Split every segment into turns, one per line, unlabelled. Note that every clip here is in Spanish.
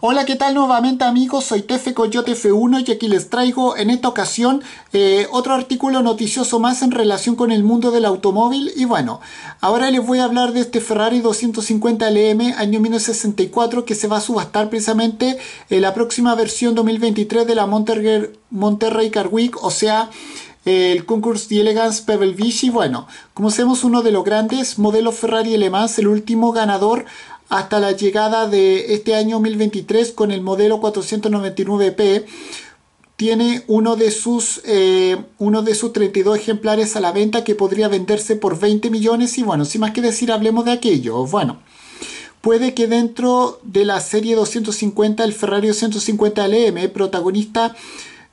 Hola, ¿qué tal nuevamente amigos? Soy Tefe Coyote F1 y aquí les traigo en esta ocasión eh, otro artículo noticioso más en relación con el mundo del automóvil y bueno, ahora les voy a hablar de este Ferrari 250 LM año 1964 que se va a subastar precisamente en eh, la próxima versión 2023 de la Monterrey, Monterrey Car Week, o sea eh, el de elegance Pebble Beach y bueno, como sabemos uno de los grandes modelos Ferrari alemán, el último ganador hasta la llegada de este año 2023 con el modelo 499P, tiene uno de sus eh, uno de sus 32 ejemplares a la venta que podría venderse por 20 millones y bueno, sin más que decir, hablemos de aquello. Bueno, puede que dentro de la serie 250 el Ferrari 250 LM, protagonista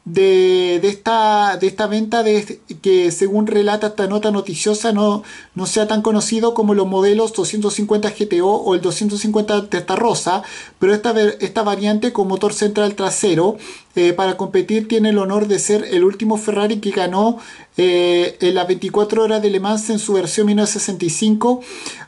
de, de, esta, de esta venta de, este, que según relata esta nota noticiosa no, no sea tan conocido como los modelos 250 GTO o el 250 Rosa pero esta, esta variante con motor central trasero eh, para competir tiene el honor de ser el último Ferrari que ganó eh, en las 24 horas de Le Mans en su versión 1965,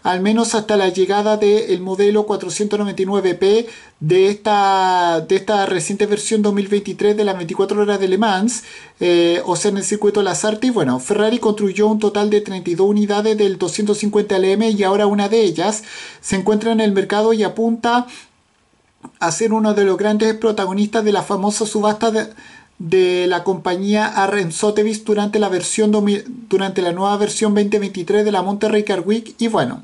al menos hasta la llegada del modelo 499P de esta, de esta reciente versión 2023 de las 24 horas de Le Mans, eh, o sea, en el circuito Lazarte. Y bueno, Ferrari construyó un total de 32 unidades del 250 LM y ahora una de ellas se encuentra en el mercado y apunta a ser uno de los grandes protagonistas de la famosa subasta de, la compañía Arren durante la, versión, durante la nueva versión 2023 de la Monterrey Car Week y bueno...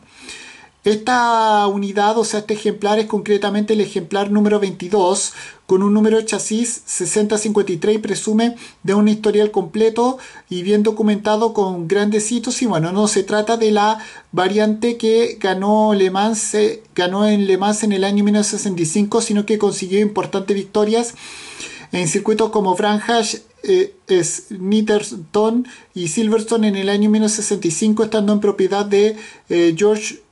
Esta unidad, o sea, este ejemplar es concretamente el ejemplar número 22 con un número de chasis 6053 y presume de un historial completo y bien documentado con grandes hitos y bueno, no se trata de la variante que ganó Le Mans, eh, ganó en Le Mans en el año 1965, sino que consiguió importantes victorias en circuitos como Branhash, eh, Snitterton y Silverstone en el año 1965, estando en propiedad de eh, George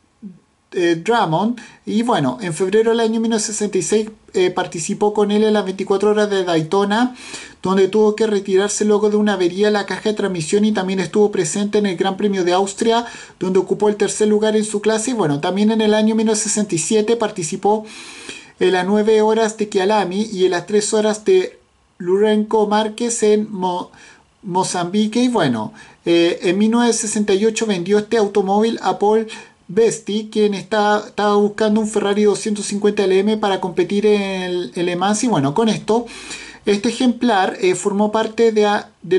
eh, Drummond. Y bueno, en febrero del año 1966 eh, participó con él en las 24 horas de Daytona, donde tuvo que retirarse luego de una avería en la caja de transmisión y también estuvo presente en el Gran Premio de Austria, donde ocupó el tercer lugar en su clase. Y bueno, también en el año 1967 participó en las 9 horas de Kialami y en las 3 horas de Lurenco Márquez en Mozambique. Y bueno, eh, en 1968 vendió este automóvil a Paul Besti, quien está, estaba buscando un Ferrari 250 LM para competir en el, Le Mans. Y bueno, con esto, este ejemplar eh, formó parte de,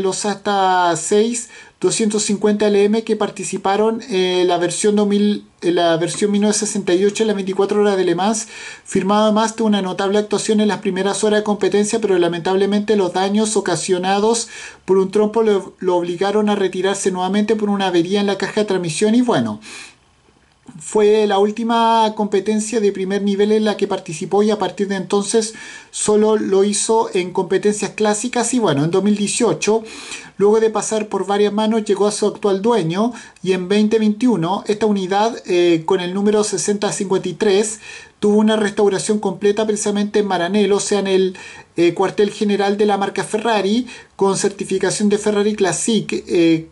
los hasta 6 250 LM que participaron en eh, la versión eh, la versión 1968 en las 24 horas de Le Mans, firmado además de una notable actuación en las primeras horas de competencia, pero lamentablemente los daños ocasionados por un trompo lo obligaron a retirarse nuevamente por una avería en la caja de transmisión y bueno, fue la última competencia de primer nivel en la que participó y a partir de entonces solo lo hizo en competencias clásicas y bueno, en 2018, luego de pasar por varias manos, llegó a su actual dueño y en 2021 esta unidad eh, con el número 6053 tuvo una restauración completa precisamente en Maranello, o sea, en el eh, cuartel general de la marca Ferrari, con certificación de Ferrari Classic, eh,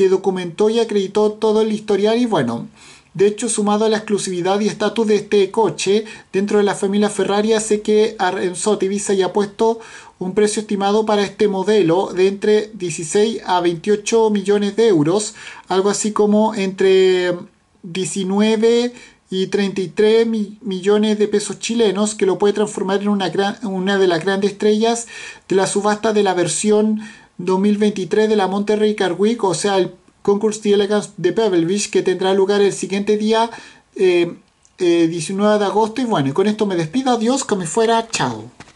que documentó y acreditó todo el historial y bueno, de hecho, sumado a la exclusividad y estatus de este coche dentro de la familia Ferrari, sé que en ya ha puesto un precio estimado para este modelo de entre 16 a 28 millones de euros, algo así como entre 19 y 33 millones de pesos chilenos, que lo puede transformar en una, una de las grandes estrellas de la subasta de la versión 2023 de la Monterrey Car Week, o sea, el Concurso de Elegance de Pebble Beach, que tendrá lugar el siguiente día, 19 eh, eh, de agosto. Y bueno, con esto me despido, adiós, que me fuera, chao.